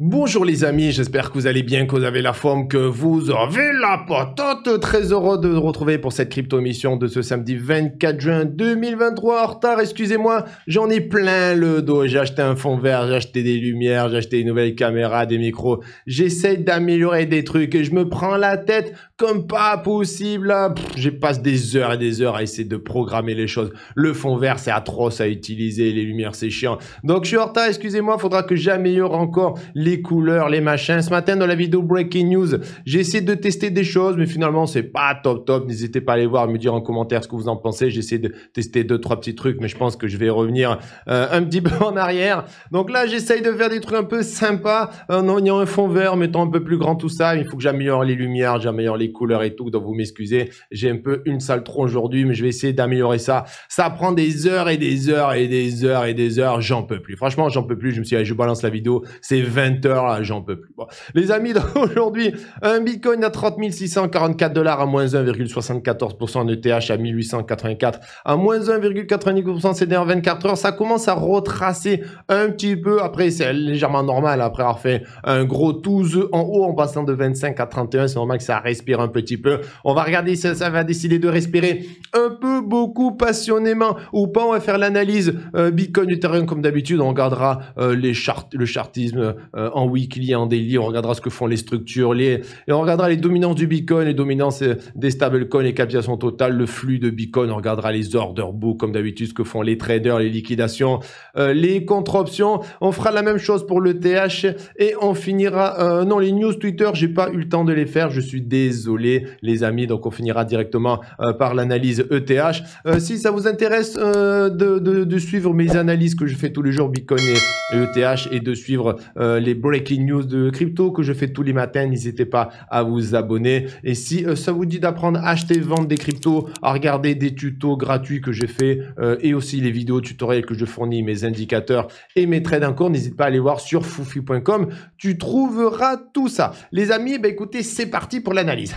Bonjour les amis, j'espère que vous allez bien, que vous avez la forme, que vous avez la patate. Très heureux de vous retrouver pour cette crypto mission de ce samedi 24 juin 2023. En retard, excusez-moi, j'en ai plein le dos. J'ai acheté un fond vert, j'ai acheté des lumières, j'ai acheté une nouvelle caméra, des micros. J'essaie d'améliorer des trucs et je me prends la tête comme pas possible. J'ai passe des heures et des heures à essayer de programmer les choses. Le fond vert, c'est atroce à utiliser, les lumières, c'est chiant. Donc je suis en retard, excusez-moi, faudra que j'améliore encore couleurs, les machins. Ce matin, dans la vidéo Breaking News, j'ai essayé de tester des choses, mais finalement, c'est pas top top. N'hésitez pas à aller voir, me dire en commentaire ce que vous en pensez. J'ai essayé de tester deux, trois petits trucs, mais je pense que je vais revenir euh, un petit peu en arrière. Donc là, j'essaye de faire des trucs un peu sympas en ayant un fond vert, mettant un peu plus grand tout ça. Il faut que j'améliore les lumières, j'améliore les couleurs et tout. Donc vous m'excusez, j'ai un peu une sale trop aujourd'hui, mais je vais essayer d'améliorer ça. Ça prend des heures et des heures et des heures et des heures. J'en peux plus. Franchement, j'en peux plus. Je me suis dit, je balance la vidéo. C'est 20 j'en peux plus. Les amis, aujourd'hui, un Bitcoin à 30 644 dollars à moins 1,74%, de ETH à 1884 à moins 1,90% ces dernières 24 heures. Ça commence à retracer un petit peu. Après, c'est légèrement normal. Après avoir fait un gros 12 en haut en passant de 25 à 31, c'est normal que ça respire un petit peu. On va regarder si ça, va décider de respirer un peu, beaucoup, passionnément ou pas. On va faire l'analyse euh, Bitcoin, Ethereum comme d'habitude. On regardera euh, les chartes, le chartisme. Euh, euh, en weekly, en daily. On regardera ce que font les structures, les, et on regardera les dominances du Bitcoin, les dominances des stablecoins, les captations totales, le flux de Bitcoin. On regardera les order book, comme d'habitude, ce que font les traders, les liquidations, euh, les contre-options. On fera la même chose pour le TH et on finira. Euh, non, les news Twitter, j'ai pas eu le temps de les faire. Je suis désolé, les amis. Donc, on finira directement par l'analyse ETH. si ça vous intéresse de, de, suivre mes analyses que je fais tous les jours, Bitcoin et ETH, e et de suivre les breaking news de crypto que je fais tous les matins. N'hésitez pas à vous abonner. Et si euh, ça vous dit d'apprendre à acheter, vendre des cryptos, à regarder des tutos gratuits que j'ai fait euh, et aussi les vidéos tutoriels que je fournis, mes indicateurs et mes trades en cours, n'hésite pas à aller voir sur foufi.com. Tu trouveras tout ça. Les amis, ben écoutez, c'est parti pour l'analyse.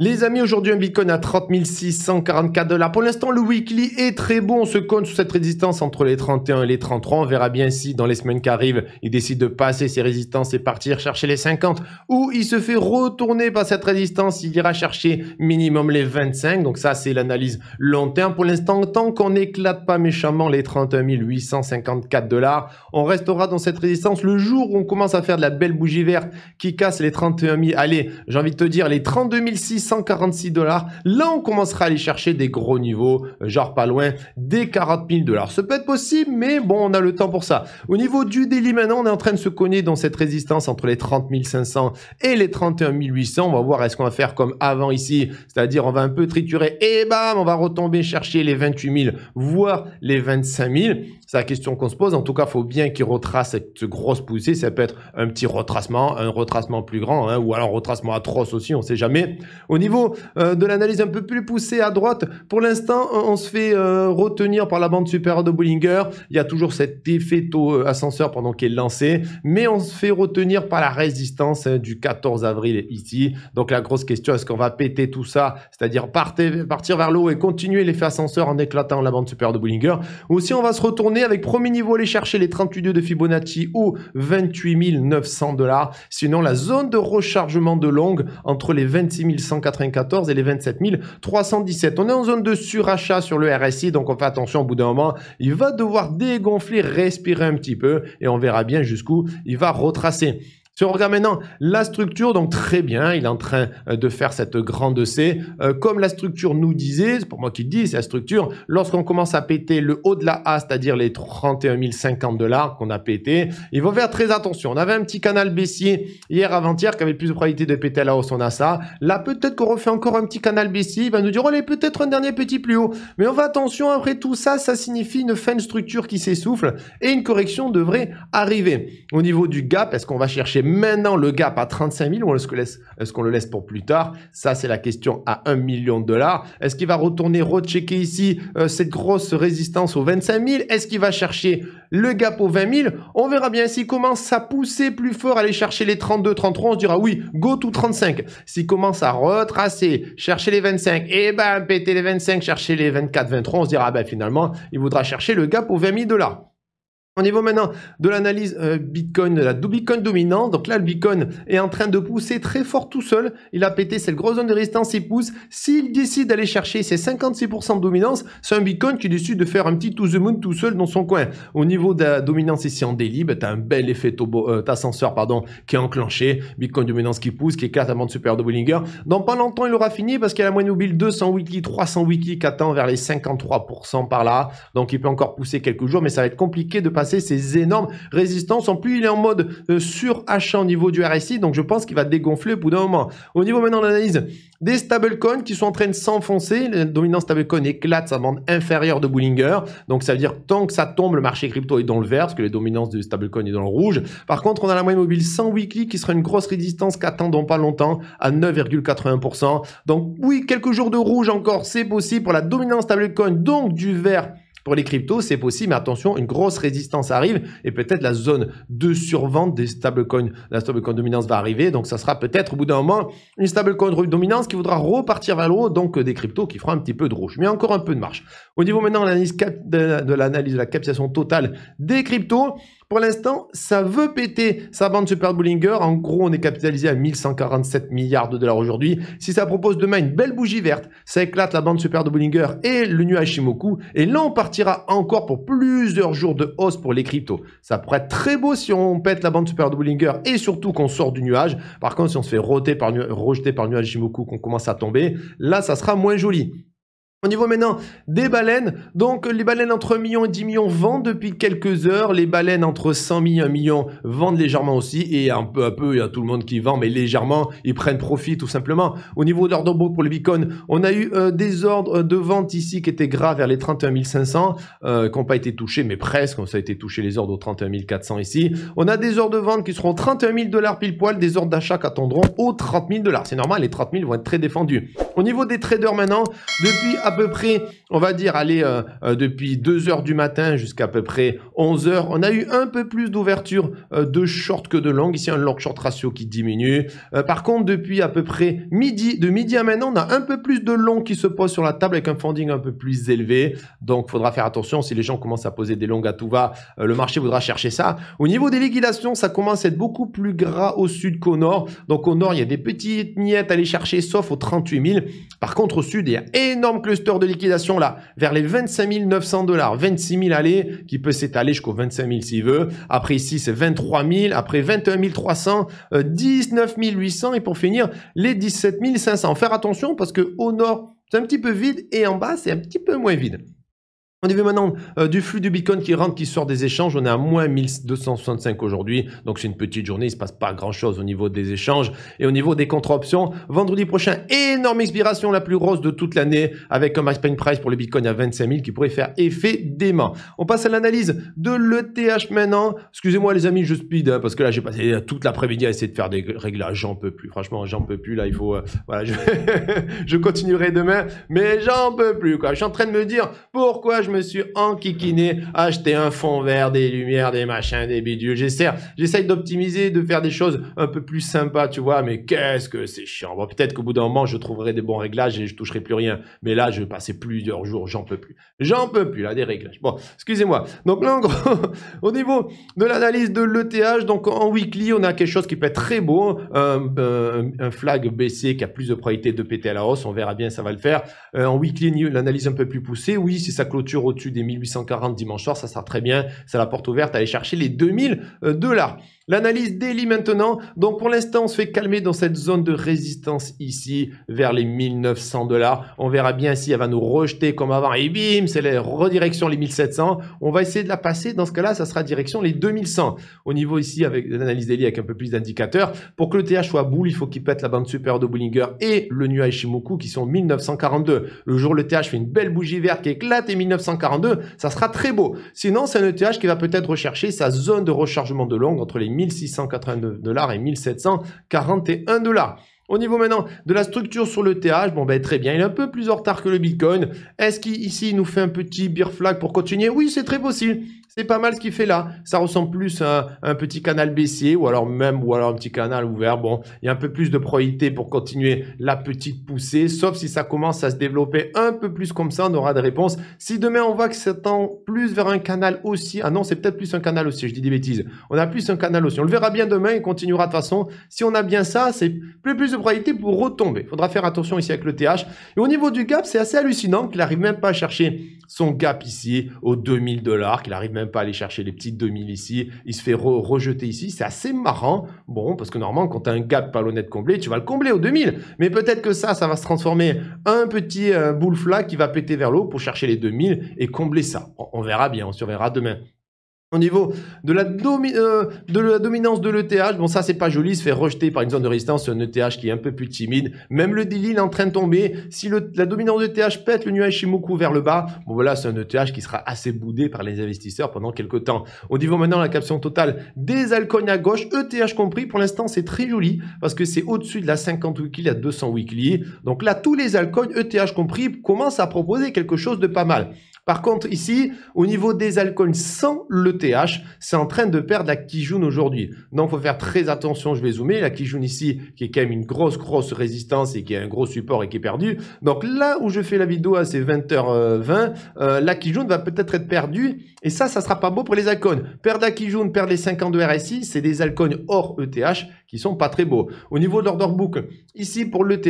Les amis, aujourd'hui un Bitcoin à 30 644 dollars. Pour l'instant, le weekly est très bon. On se compte sur cette résistance entre les 31 et les 33. On verra bien si dans les semaines qui arrivent, il décide de passer ses résistances et partir chercher les 50 ou il se fait retourner par cette résistance. Il ira chercher minimum les 25. Donc ça, c'est l'analyse long terme. Pour l'instant, tant qu'on n'éclate pas méchamment les 31 854 dollars, on restera dans cette résistance. Le jour où on commence à faire de la belle bougie verte qui casse les 31 000, allez, j'ai envie de te dire les 32 600 146 dollars. Là, on commencera à aller chercher des gros niveaux, euh, genre pas loin des 40 000 dollars. Ça peut être possible, mais bon, on a le temps pour ça. Au niveau du daily, maintenant, on est en train de se cogner dans cette résistance entre les 30 500 et les 31 800. On va voir est-ce qu'on va faire comme avant ici, c'est-à-dire on va un peu triturer et bam, on va retomber chercher les 28 000, voire les 25 000. C'est la question qu'on se pose. En tout cas, il faut bien qu'il retrace cette grosse poussée. Ça peut être un petit retracement, un retracement plus grand, hein, ou alors un retracement atroce aussi, on ne sait jamais. Au niveau euh, de l'analyse un peu plus poussée à droite, pour l'instant, on se fait euh, retenir par la bande supérieure de Bollinger. Il y a toujours cet effet euh, ascenseur pendant qu'il est lancé, mais on se fait retenir par la résistance hein, du 14 avril ici. Donc la grosse question, est-ce qu'on va péter tout ça, c'est-à-dire partir vers le haut et continuer l'effet ascenseur en éclatant la bande supérieure de Bollinger, ou si on va se retourner avec premier niveau, aller chercher les 38,2 de Fibonacci ou 28 900 dollars. Sinon, la zone de rechargement de longue entre les 26 194 et les 27 317. On est en zone de surachat sur le RSI, donc on fait attention au bout d'un moment. Il va devoir dégonfler, respirer un petit peu et on verra bien jusqu'où il va retracer. Si on regarde maintenant la structure, donc très bien, il est en train euh, de faire cette grande C. Euh, comme la structure nous disait, c'est pour moi qui le dis, c'est la structure, lorsqu'on commence à péter le haut de la A, c'est-à-dire les 31 050 dollars qu'on a pété, il faut faire très attention. On avait un petit canal baissier hier avant-hier qui avait plus de probabilité de péter à la hausse, on a ça. Là, peut-être qu'on refait encore un petit canal baissier, il va nous dire, oh, peut-être un dernier petit plus haut. Mais on va attention, après tout ça, ça signifie une fin de structure qui s'essouffle et une correction devrait arriver. Au niveau du gap, est-ce qu'on va chercher maintenant le gap à 35 000 ou est-ce qu'on le, laisse pour plus tard Ça, c'est la question à 1 million de dollars. Est-ce qu'il va retourner rechecker ici euh, cette grosse résistance aux 25 000 Est-ce qu'il va chercher le gap aux 20 000 On verra bien. S'il commence à pousser plus fort, aller chercher les 32, 33, on se dira oui, go to 35. S'il commence à retracer, chercher les 25, et eh ben péter les 25, chercher les 24, 23, on se dira ah ben finalement, il voudra chercher le gap aux 20 000 dollars au niveau maintenant de l'analyse euh, Bitcoin, de la Bitcoin dominant. Donc là, le Bitcoin est en train de pousser très fort tout seul. Il a pété cette grosse zone de résistance, il pousse. S'il décide d'aller chercher ses 56% de dominance, c'est un Bitcoin qui décide de faire un petit to the moon tout seul dans son coin. Au niveau de la dominance ici en daily, ben, tu as un bel effet tobo, euh, ascenseur pardon, qui est enclenché. Bitcoin dominance qui pousse, qui est avant de super de Bollinger. Dans pas longtemps, il aura fini parce qu'il y a la moyenne mobile 200 weekly, 300 weekly qui attend vers les 53% par là. Donc il peut encore pousser quelques jours, mais ça va être compliqué de passer ces énormes résistances. En plus, il est en mode sur euh, surachat au niveau du RSI, donc je pense qu'il va dégonfler au bout d'un moment. Au niveau maintenant de l'analyse des stablecoins qui sont en train de s'enfoncer, la dominance stablecoin éclate sa bande inférieure de Bullinger, donc ça veut dire tant que ça tombe, le marché crypto est dans le vert, parce que les dominances du stablecoin est dans le rouge. Par contre, on a la moyenne mobile 100 weekly qui sera une grosse résistance qu'attendons pas longtemps à 9,81%. Donc oui, quelques jours de rouge encore, c'est possible pour la dominance stablecoin, donc du vert les cryptos, c'est possible, mais attention, une grosse résistance arrive et peut-être la zone de survente des stablecoins, la stablecoin dominance va arriver. Donc, ça sera peut-être au bout d'un moment une stablecoin dominance qui voudra repartir vers le haut, donc des cryptos qui feront un petit peu de rouge, mais encore un peu de marche. Au niveau maintenant de l'analyse de, la captation totale des cryptos, pour l'instant, ça veut péter sa bande Super Bollinger. En gros, on est capitalisé à 1147 milliards de dollars aujourd'hui. Si ça propose demain une belle bougie verte, ça éclate la bande Super de et le nuage Shimoku. Et là, on partira encore pour plusieurs jours de hausse pour les cryptos. Ça pourrait être très beau si on pète la bande Super de et surtout qu'on sort du nuage. Par contre, si on se fait par rejeter par le nuage Shimoku, qu'on commence à tomber, là, ça sera moins joli. Au niveau maintenant des baleines, donc les baleines entre 1 million et 10 millions vendent depuis quelques heures, les baleines entre 100 millions et 1 million vendent légèrement aussi, et un peu à peu, il y a tout le monde qui vend, mais légèrement, ils prennent profit tout simplement. Au niveau de l'ordre book pour le Bitcoin, on a eu euh, des ordres de vente ici qui étaient gras vers les 31 500, euh, qui n'ont pas été touchés, mais presque, ça a été touché les ordres aux 31 400 ici. On a des ordres de vente qui seront 31 000 dollars pile poil, des ordres d'achat qui attendront aux 30 000 dollars. C'est normal, les 30 000 vont être très défendus. Au niveau des traders maintenant, depuis à peu près, on va dire, allez, euh, euh, depuis 2 h du matin jusqu'à peu près 11 h on a eu un peu plus d'ouverture euh, de short que de long. Ici, un long short ratio qui diminue. par contre, depuis à peu près midi, de midi à maintenant, on a un peu plus de long qui se pose sur la table avec un funding un peu plus élevé. Donc, faudra faire attention si les gens commencent à poser des longs à tout va, le marché voudra chercher ça. Au niveau des liquidations, ça commence à être beaucoup plus gras au sud qu'au nord. Donc, au nord, il y a des petites miettes à aller chercher, sauf aux 38 000. Par contre, au sud, il y a énorme que de liquidation là, vers les 25 900 dollars, 26 000 allées, qui peut s'étaler jusqu'au 25 000 s'il veut. Après ici, c'est 23 000, après 21 300, 19 800 et pour finir, les 17 500. Faire attention parce que au nord, c'est un petit peu vide et en bas, c'est un petit peu moins vide. On niveau maintenant euh, du flux du Bitcoin qui rentre, qui sort des échanges. On est à moins 1265 aujourd'hui. Donc c'est une petite journée. Il ne se passe pas grand-chose au niveau des échanges et au niveau des contre-options. Vendredi prochain, énorme expiration, la plus grosse de toute l'année, avec un max price pour le Bitcoin à 25 000 qui pourrait faire effet dément. On passe à l'analyse de l'ETH maintenant. Excusez-moi les amis, je speed parce que là j'ai passé toute l'après-midi à essayer de faire des réglages. J'en peux plus. Franchement, j'en peux plus. Là, il faut... Euh, voilà, je... continuerai demain. Mais j'en peux plus. Je suis en train de me dire pourquoi je je me suis enquiquiné, acheter un fond vert, des lumières, des machins, des bidules. J'essaie, j'essaye d'optimiser, de faire des choses un peu plus sympas, tu vois. Mais qu'est-ce que c'est chiant. Bon, peut-être qu'au bout d'un moment, je trouverai des bons réglages et je toucherai plus rien. Mais là, je vais passer plusieurs jours, j'en peux plus. J'en peux plus, là, des réglages. Bon, excusez-moi. Donc là, en gros, au niveau de l'analyse de l'ETH, donc en weekly, on a quelque chose qui peut être très beau. Hein. Un, flag baissé qui a plus de probabilité de péter à la hausse. On verra bien, ça va le faire. Euh, en weekly, l'analyse un peu plus poussée. Oui, c'est sa clôture au-dessus des 1840 dimanche soir, ça sera très bien, c'est la porte ouverte à aller chercher les 2000 euh, dollars. L'analyse daily maintenant. Donc pour l'instant, on se fait calmer dans cette zone de résistance ici, vers les 1900 dollars. On verra bien si elle va nous rejeter comme avant. Et bim, c'est la redirection les 1700. On va essayer de la passer. Dans ce cas-là, ça sera direction les 2100. Au niveau ici, avec l'analyse d'Eli avec un peu plus d'indicateurs. Pour que le TH soit boule, il faut qu'il pète la bande supérieure de Bollinger et le nuage Shimoku qui sont 1942. Le jour le TH fait une belle bougie verte qui éclate et 1942. 142, ça sera très beau. Sinon, c'est un ETH qui va peut-être rechercher sa zone de rechargement de longue entre les 1682$ dollars et 1741 dollars. Au niveau maintenant de la structure sur le TH, bon ben très bien, il est un peu plus en retard que le Bitcoin. Est-ce qu'ici il nous fait un petit beer flag pour continuer Oui, c'est très possible c'est pas mal ce qu'il fait là. Ça ressemble plus à un petit canal baissier ou alors même ou alors un petit canal ouvert. Bon, il y a un peu plus de probabilité pour continuer la petite poussée, sauf si ça commence à se développer un peu plus comme ça, on aura des réponses. Si demain on voit que ça tend plus vers un canal aussi, ah non, c'est peut-être plus un canal aussi, je dis des bêtises. On a plus un canal aussi. On le verra bien demain il continuera de toute façon. Si on a bien ça, c'est plus de probabilité pour retomber. il Faudra faire attention ici avec le TH. Et au niveau du gap, c'est assez hallucinant qu'il arrive même pas à chercher son gap ici aux 2000 dollars, qu'il arrive même pas aller chercher les petites 2000 ici. Il se fait rejeter ici. C'est assez marrant. Bon, parce que normalement, quand tu un gap pas l'honnête comblé, tu vas le combler aux 2000. Mais peut-être que ça, ça va se transformer un petit euh, qui va péter vers l'eau pour chercher les 2000 et combler ça. on verra bien, on surveillera demain. Au niveau de la, euh, de la dominance de l'ETH, bon ça c'est pas joli, se fait rejeter par une zone de résistance, un ETH qui est un peu plus timide. Même le daily est en train de tomber. Si la dominance de pète le nuage Shimoku vers le bas, bon voilà c'est un ETH qui sera assez boudé par les investisseurs pendant quelques temps. Au niveau maintenant de la caption totale des altcoins à gauche, ETH compris, pour l'instant c'est très joli parce que c'est au-dessus de la 50 weekly à 200 weekly. Donc là tous les alcools, ETH compris commencent à proposer quelque chose de pas mal. Par contre, ici, au niveau des alcools sans le c'est en train de perdre la Kijun aujourd'hui. Donc, il faut faire très attention, je vais zoomer. La Kijun ici, qui est quand même une grosse, grosse résistance et qui a un gros support et qui est perdu. Donc, là où je fais la vidéo, à ces 20h20, euh, la Kijun va peut-être être perdue. Et ça, ça sera pas beau pour les alcools. Perdre la Kijun, perdre les 50 de RSI, c'est des alcools hors ETH qui sont pas très beaux. Au niveau de l'order book, ici pour l'ETH,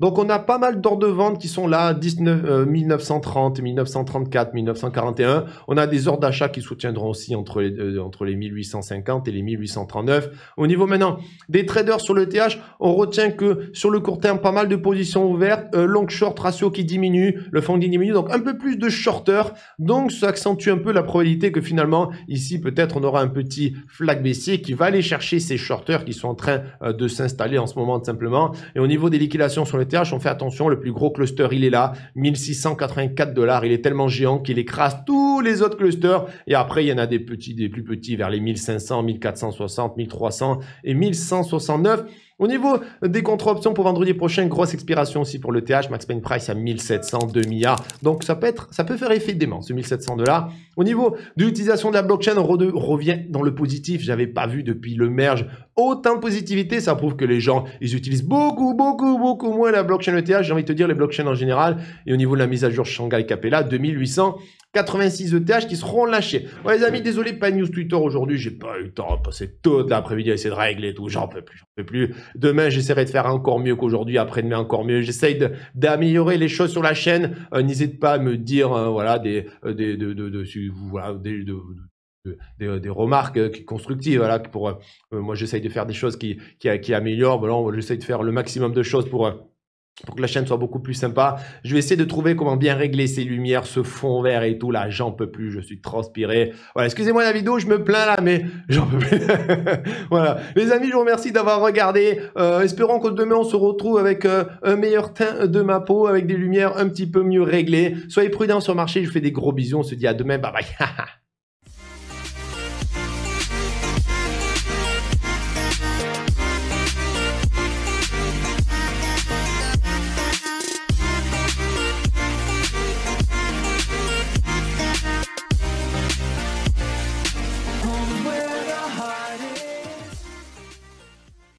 donc on a pas mal d'ordres de vente qui sont là, 19, 1930, 1934, 1941. On a des ordres d'achat qui soutiendront aussi entre les, entre les 1850 et les 1839. Au niveau maintenant des traders sur l'ETH, on retient que sur le court terme, pas mal de positions ouvertes, euh, long short ratio qui diminue, le funding diminue, donc un peu plus de shorters. Donc ça accentue un peu la probabilité que finalement, ici peut-être on aura un petit flag baissier qui va aller chercher ces shorters qui sont en train euh, de s'installer en ce moment, tout simplement. Et au niveau des liquidations sur le TH, on fait attention. Le plus gros cluster, il est là, 1684 dollars. Il est tellement géant qu'il écrase tous les autres clusters. Et après, il y en a des petits, des plus petits vers les 1500, 1460, 1300 et 1169. Au niveau des contre-options pour vendredi prochain, grosse expiration aussi pour le TH, Max Payne Price à 1700, 2 milliards. Donc ça peut être, ça peut faire effet dément, ce 1700 dollars. Au niveau de l'utilisation de la blockchain, on revient dans le positif. J'avais pas vu depuis le merge autant de positivité. Ça prouve que les gens, ils utilisent beaucoup, beaucoup, beaucoup moins la blockchain ETH. J'ai envie de te dire les blockchains en général. Et au niveau de la mise à jour Shanghai Capella, 2800 86 ETH qui seront lâchés. les amis, désolé, pas de news Twitter aujourd'hui. J'ai pas eu le temps de passer toute l'après-midi à essayer de régler tout. J'en peux plus, j'en peux plus. Demain, j'essaierai de faire encore mieux qu'aujourd'hui. Après-demain, encore mieux. J'essaye d'améliorer les choses sur la chaîne. Euh, N'hésitez pas à me dire, euh, voilà, des, des, des, des, remarques euh, constructives. pour, moi, j'essaye de faire des choses qui, qui, améliorent. Voilà, j'essaye de faire le maximum de choses pour pour que la chaîne soit beaucoup plus sympa. Je vais essayer de trouver comment bien régler ces lumières, ce fond vert et tout. Là, j'en peux plus, je suis transpiré. Voilà, excusez-moi la vidéo, je me plains là, mais j'en peux plus. voilà, les amis, je vous remercie d'avoir regardé. Euh, espérons que demain, on se retrouve avec euh, un meilleur teint de ma peau, avec des lumières un petit peu mieux réglées. Soyez prudents sur le marché, je vous fais des gros bisous. On se dit à demain, bye bye.